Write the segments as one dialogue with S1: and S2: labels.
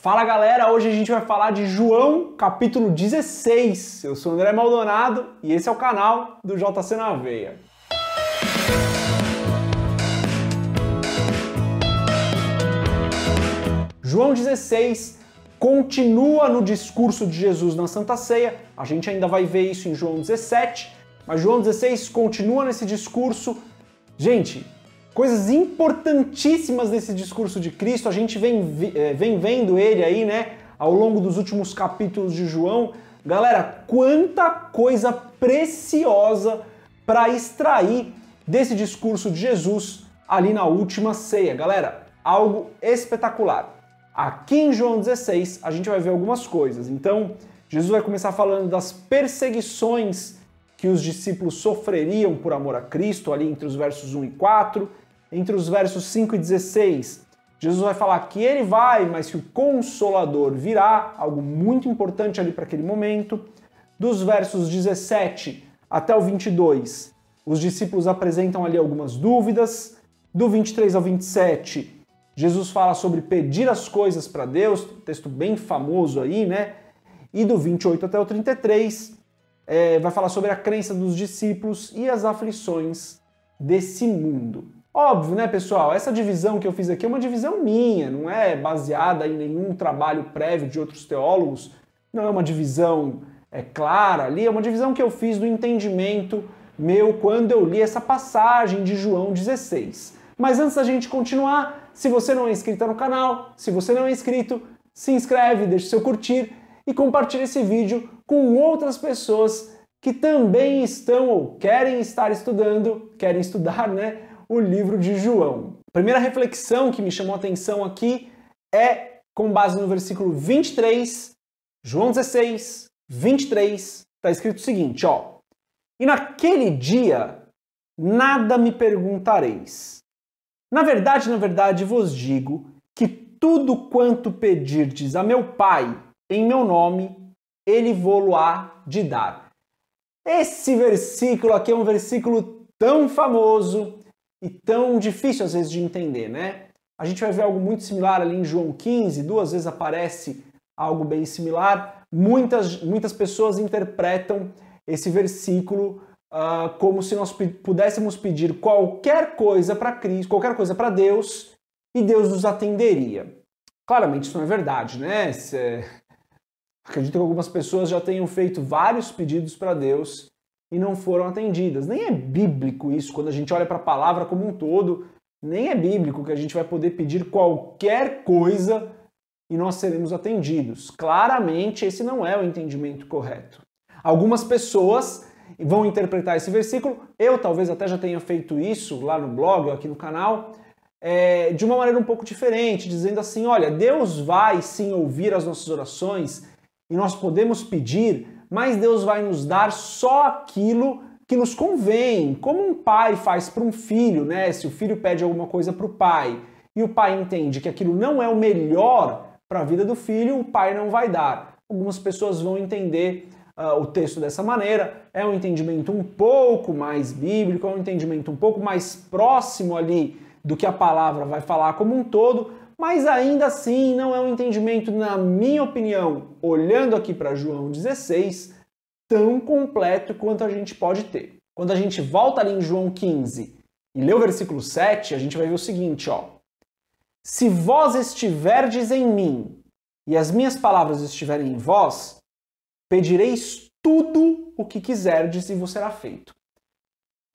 S1: Fala galera, hoje a gente vai falar de João capítulo 16. Eu sou André Maldonado e esse é o canal do JC na Veia. João 16 continua no discurso de Jesus na Santa Ceia, a gente ainda vai ver isso em João 17, mas João 16 continua nesse discurso. Gente, Coisas importantíssimas desse discurso de Cristo, a gente vem, é, vem vendo ele aí, né, ao longo dos últimos capítulos de João. Galera, quanta coisa preciosa para extrair desse discurso de Jesus ali na última ceia. Galera, algo espetacular. Aqui em João 16, a gente vai ver algumas coisas. Então, Jesus vai começar falando das perseguições que os discípulos sofreriam por amor a Cristo, ali entre os versos 1 e 4 entre os versos 5 e 16. Jesus vai falar que ele vai, mas que o consolador virá, algo muito importante ali para aquele momento. Dos versos 17 até o 22, os discípulos apresentam ali algumas dúvidas. Do 23 ao 27, Jesus fala sobre pedir as coisas para Deus, texto bem famoso aí, né? E do 28 até o 33, é, eh, vai falar sobre a crença dos discípulos e as aflições desse mundo. Óbvio, né, pessoal? Essa divisão que eu fiz aqui é uma divisão minha, não é baseada em nenhum trabalho prévio de outros teólogos, não é uma divisão é, clara ali, é uma divisão que eu fiz do entendimento meu quando eu li essa passagem de João 16. Mas antes da gente continuar, se você não é inscrito no canal, se você não é inscrito, se inscreve, deixe seu curtir e compartilhe esse vídeo com outras pessoas que também estão ou querem estar estudando, querem estudar, né? o livro de João. A primeira reflexão que me chamou a atenção aqui é com base no versículo 23, João 16, 23, está escrito o seguinte, ó. E naquele dia nada me perguntareis. Na verdade, na verdade vos digo que tudo quanto pedirdes a meu Pai em meu nome, ele vou-lo-á de dar. Esse versículo aqui é um versículo tão famoso e tão difícil às vezes de entender, né? A gente vai ver algo muito similar ali em João 15, duas vezes aparece algo bem similar. Muitas, muitas pessoas interpretam esse versículo uh, como se nós pudéssemos pedir qualquer coisa para Cristo, qualquer coisa para Deus, e Deus nos atenderia. Claramente isso não é verdade, né? Cê... É, acredito que algumas pessoas já tenham feito vários pedidos para Deus e não foram atendidas. Nem é bíblico isso, quando a gente olha para a palavra como um todo, nem é bíblico que a gente vai poder pedir qualquer coisa e nós seremos atendidos. Claramente, esse não é o entendimento correto. Algumas pessoas vão interpretar esse versículo, eu talvez até já tenha feito isso lá no blog, aqui no canal, é, de uma maneira um pouco diferente, dizendo assim: olha, Deus vai sim ouvir as nossas orações e nós podemos pedir mas Deus vai nos dar só aquilo que nos convém, como um pai faz para um filho, né? Se o filho pede alguma coisa para o pai e o pai entende que aquilo não é o melhor para a vida do filho, o pai não vai dar. Algumas pessoas vão entender uh, o texto dessa maneira, é um entendimento um pouco mais bíblico, é um entendimento um pouco mais próximo ali do que a palavra vai falar como um todo, mas ainda assim não é um entendimento, na minha opinião, olhando aqui para João 16, tão completo quanto a gente pode ter. Quando a gente volta ali em João 15 e lê o versículo 7, a gente vai ver o seguinte, ó. Se vós estiverdes em mim e as minhas palavras estiverem em vós, pedireis tudo o que quiserdes e vos será feito.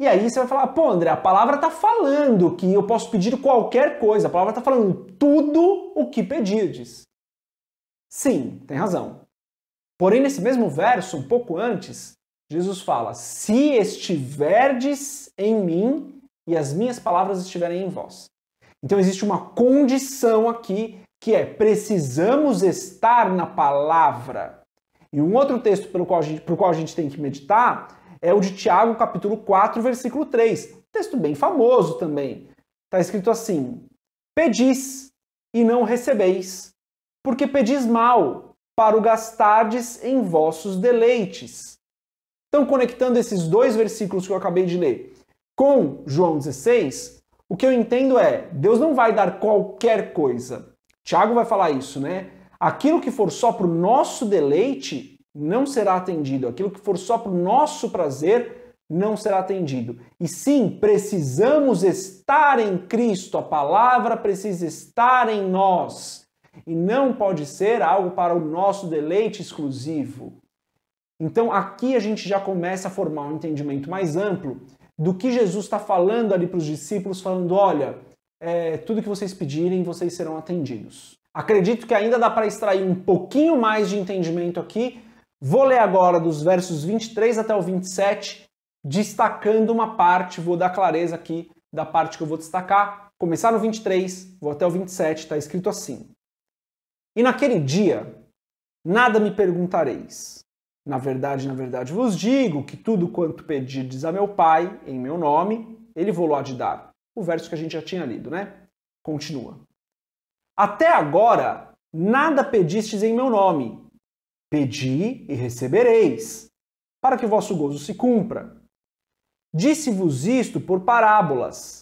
S1: E aí você vai falar, pô, André, a palavra está falando que eu posso pedir qualquer coisa, a palavra está falando tudo o que pedirdes. Sim, tem razão. Porém, nesse mesmo verso, um pouco antes, Jesus fala: Se estiverdes em mim e as minhas palavras estiverem em vós. Então existe uma condição aqui que é precisamos estar na palavra. E um outro texto pelo qual a gente, pro qual a gente tem que meditar é o de Tiago, capítulo 4, versículo 3. Texto bem famoso também. Está escrito assim: Pedis e não recebeis, porque pedis mal, para o gastardes em vossos deleites. Então, conectando esses dois versículos que eu acabei de ler com João 16, o que eu entendo é: Deus não vai dar qualquer coisa. Tiago vai falar isso, né? Aquilo que for só para o nosso deleite, não será atendido. Aquilo que for só para o nosso prazer não será atendido. E sim, precisamos estar em Cristo, a palavra precisa estar em nós. E não pode ser algo para o nosso deleite exclusivo. Então aqui a gente já começa a formar um entendimento mais amplo do que Jesus está falando ali para os discípulos, falando: olha, é, tudo que vocês pedirem, vocês serão atendidos. Acredito que ainda dá para extrair um pouquinho mais de entendimento aqui Vou ler agora dos versos 23 até o 27, destacando uma parte, vou dar clareza aqui da parte que eu vou destacar. Começar no 23, vou até o 27, está escrito assim: E naquele dia, nada me perguntareis. Na verdade, na verdade vos digo que tudo quanto pedirdes a meu Pai, em meu nome, ele vou lá de dar. O verso que a gente já tinha lido, né? Continua. Até agora, nada pedistes em meu nome Pedi e recebereis, para que vosso gozo se cumpra. Disse-vos isto por parábolas.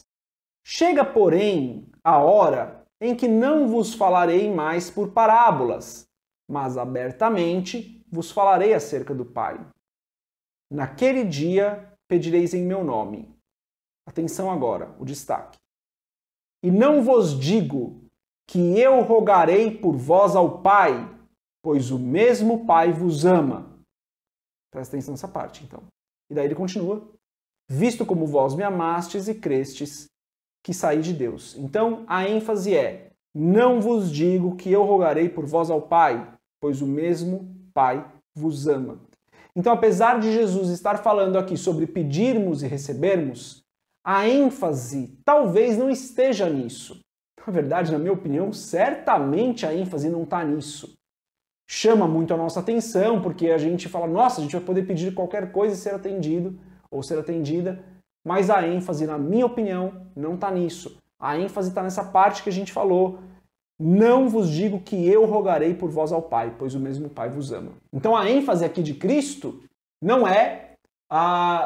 S1: Chega, porém, a hora em que não vos falarei mais por parábolas, mas abertamente vos falarei acerca do Pai. Naquele dia pedireis em meu nome. Atenção agora, o destaque. E não vos digo que eu rogarei por vós ao Pai, pois o mesmo Pai vos ama. Presta atenção nessa parte, então. E daí ele continua: Visto como vós me amastes e crestes, que saí de Deus. Então a ênfase é: Não vos digo que eu rogarei por vós ao Pai, pois o mesmo Pai vos ama. Então, apesar de Jesus estar falando aqui sobre pedirmos e recebermos, a ênfase talvez não esteja nisso. Na verdade, na minha opinião, certamente a ênfase não está nisso chama muito a nossa atenção, porque a gente fala, nossa, a gente vai poder pedir qualquer coisa e ser atendido ou ser atendida, mas a ênfase, na minha opinião, não está nisso. A ênfase está nessa parte que a gente falou. Não vos digo que eu rogarei por vós ao Pai, pois o mesmo Pai vos ama. Então a ênfase aqui de Cristo não é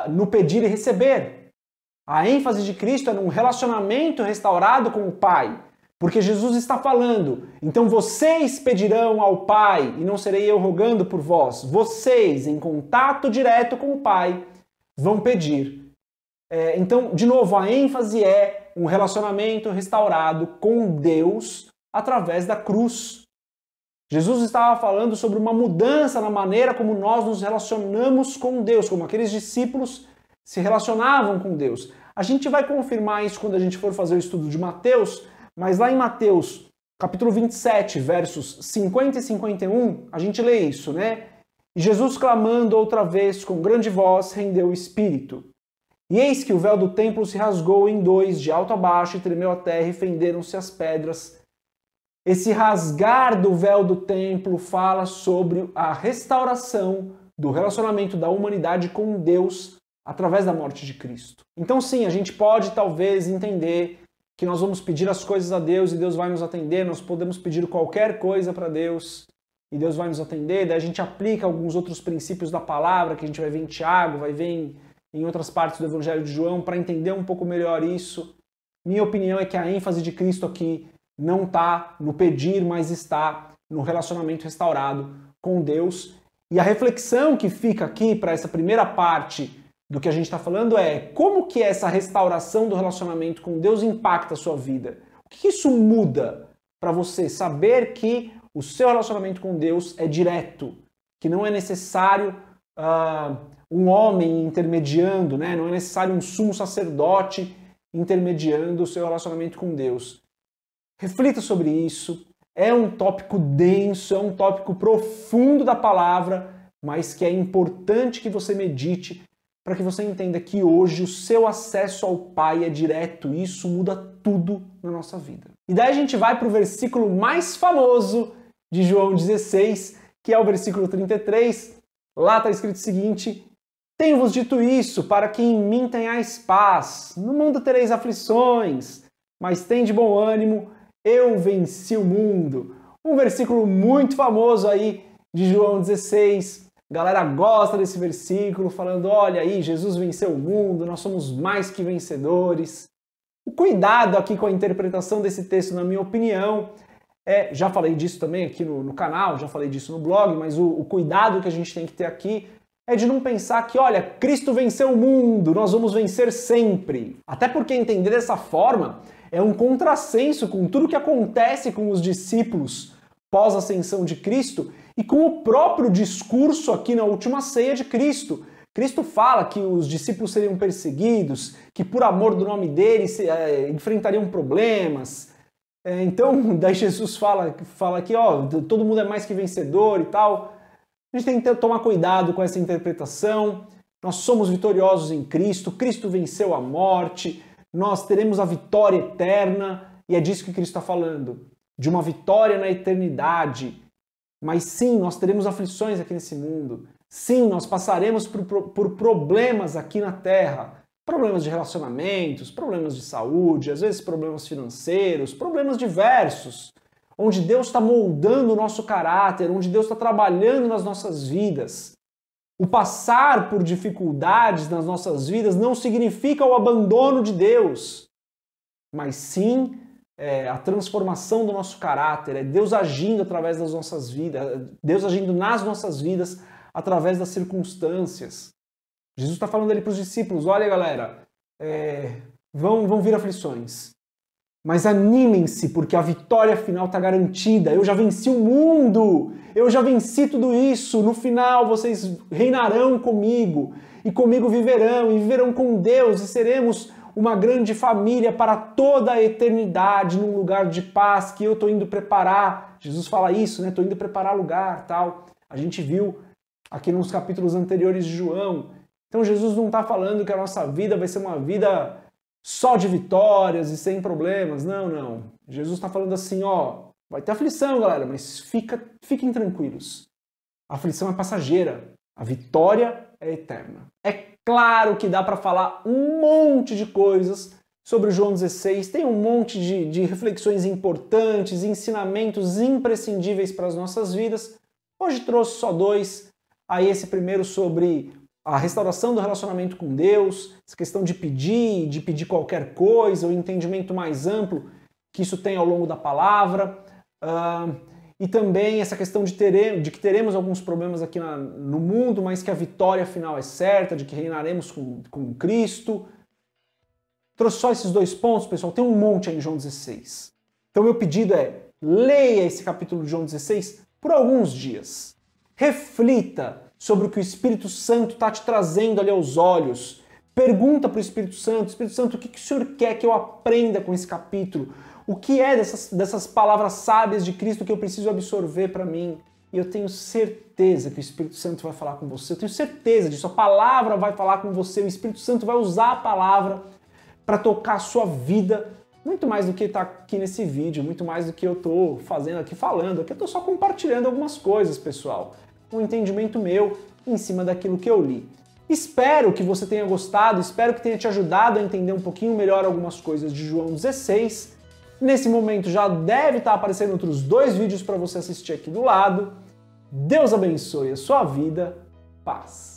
S1: no pedir e receber. A ênfase de Cristo é num relacionamento restaurado com o Pai. Porque Jesus está falando, então vocês pedirão ao Pai, e não serei eu rogando por vós, vocês, em contato direto com o Pai, vão pedir. É, então, de novo, a ênfase é um relacionamento restaurado com Deus através da cruz. Jesus estava falando sobre uma mudança na maneira como nós nos relacionamos com Deus, como aqueles discípulos se relacionavam com Deus. A gente vai confirmar isso quando a gente for fazer o estudo de Mateus, mas lá em Mateus, capítulo 27, versos 50 e 51, a gente lê isso, né? E Jesus clamando outra vez com grande voz, rendeu o espírito. E eis que o véu do templo se rasgou em dois, de alto a baixo, e tremeu a terra, e fenderam-se as pedras. Esse rasgar do véu do templo fala sobre a restauração do relacionamento da humanidade com Deus através da morte de Cristo. Então, sim, a gente pode talvez entender que nós vamos pedir as coisas a Deus e Deus vai nos atender, nós podemos pedir qualquer coisa para Deus e Deus vai nos atender, daí a gente aplica alguns outros princípios da palavra que a gente vai ver em Tiago, vai ver em, em outras partes do Evangelho de João para entender um pouco melhor isso. Minha opinião é que a ênfase de Cristo aqui não está no pedir, mas está no relacionamento restaurado com Deus. E a reflexão que fica aqui para essa primeira parte do que a gente está falando é como que essa restauração do relacionamento com Deus impacta a sua vida. O que isso muda para você saber que o seu relacionamento com Deus é direto, que não é necessário uh, um homem intermediando, né? não é necessário um sumo sacerdote intermediando o seu relacionamento com Deus. Reflita sobre isso. É um tópico denso, é um tópico profundo da palavra, mas que é importante que você medite para que você entenda que hoje o seu acesso ao Pai é direto e isso muda tudo na nossa vida. E daí a gente vai para o versículo mais famoso de João 16, que é o versículo 33. Lá está escrito o seguinte: Tenho-vos dito isso, para que em mim tenhais paz. No mundo tereis aflições, mas tem de bom ânimo, eu venci o mundo. Um versículo muito famoso aí de João 16, a galera gosta desse versículo falando: olha aí, Jesus venceu o mundo, nós somos mais que vencedores. O cuidado aqui com a interpretação desse texto, na minha opinião, é, já falei disso também aqui no, no, canal, já falei disso no blog, mas o, o cuidado que a gente tem que ter aqui é de não pensar que, olha, Cristo venceu o mundo, nós vamos vencer sempre. Até porque entender dessa forma é um contrassenso com tudo que acontece com os discípulos pós-ascensão de Cristo e com o próprio discurso aqui na última ceia de Cristo. Cristo fala que os discípulos seriam perseguidos, que por amor do nome dele se, é, enfrentariam problemas. É, então, daí Jesus fala, fala que ó, todo mundo é mais que vencedor e tal. A gente tem que tomar cuidado com essa interpretação. Nós somos vitoriosos em Cristo, Cristo venceu a morte, nós teremos a vitória eterna, e é disso que Cristo está falando, de uma vitória na eternidade, mas sim, nós teremos aflições aqui nesse mundo. Sim, nós passaremos por, por problemas aqui na Terra. Problemas de relacionamentos, problemas de saúde, às vezes problemas financeiros, problemas diversos. Onde Deus está moldando o nosso caráter, onde Deus está trabalhando nas nossas vidas. O passar por dificuldades nas nossas vidas não significa o abandono de Deus, mas sim é, a transformação do nosso caráter, é Deus agindo através das nossas vidas, Deus agindo nas nossas vidas através das circunstâncias. Jesus está falando ali para os discípulos: olha, galera, é, vão, vão vir aflições, mas animem-se, porque a vitória final está garantida. Eu já venci o mundo, eu já venci tudo isso. No final, vocês reinarão comigo, e comigo viverão, e viverão com Deus, e seremos uma grande família para toda a eternidade, num lugar de paz que eu estou indo preparar. Jesus fala isso, né? Estou indo preparar lugar, tal. A gente viu aqui nos capítulos anteriores de João. Então Jesus não está falando que a nossa vida vai ser uma vida só de vitórias e sem problemas. Não, não. Jesus está falando assim, ó, vai ter aflição, galera, mas fica, fiquem tranquilos. A aflição é passageira, a vitória é eterna. É Claro que dá para falar um monte de coisas sobre João 16, tem um monte de, de reflexões importantes, ensinamentos imprescindíveis para as nossas vidas. Hoje trouxe só dois. Aí esse primeiro sobre a restauração do relacionamento com Deus, essa questão de pedir, de pedir qualquer coisa, o entendimento mais amplo que isso tem ao longo da palavra. Uh, e também essa questão de, teremos, de que teremos alguns problemas aqui na, no mundo, mas que a vitória final é certa, de que reinaremos com, com Cristo. Trouxe só esses dois pontos, pessoal, tem um monte aí em João 16. Então, meu pedido é: leia esse capítulo de João 16 por alguns dias. Reflita sobre o que o Espírito Santo está te trazendo ali aos olhos. Pergunta para o Espírito Santo: Espírito Santo, o que, que o senhor quer que eu aprenda com esse capítulo? O que é dessas, dessas palavras sábias de Cristo que eu preciso absorver para mim? E eu tenho certeza que o Espírito Santo vai falar com você. Eu tenho certeza disso. A palavra vai falar com você. O Espírito Santo vai usar a palavra para tocar a sua vida muito mais do que está aqui nesse vídeo, muito mais do que eu estou fazendo aqui falando. Aqui eu estou só compartilhando algumas coisas, pessoal. Um entendimento meu em cima daquilo que eu li. Espero que você tenha gostado, espero que tenha te ajudado a entender um pouquinho melhor algumas coisas de João 16. Nesse momento já deve estar tá aparecendo outros dois vídeos para você assistir aqui do lado. Deus abençoe a sua vida. Paz.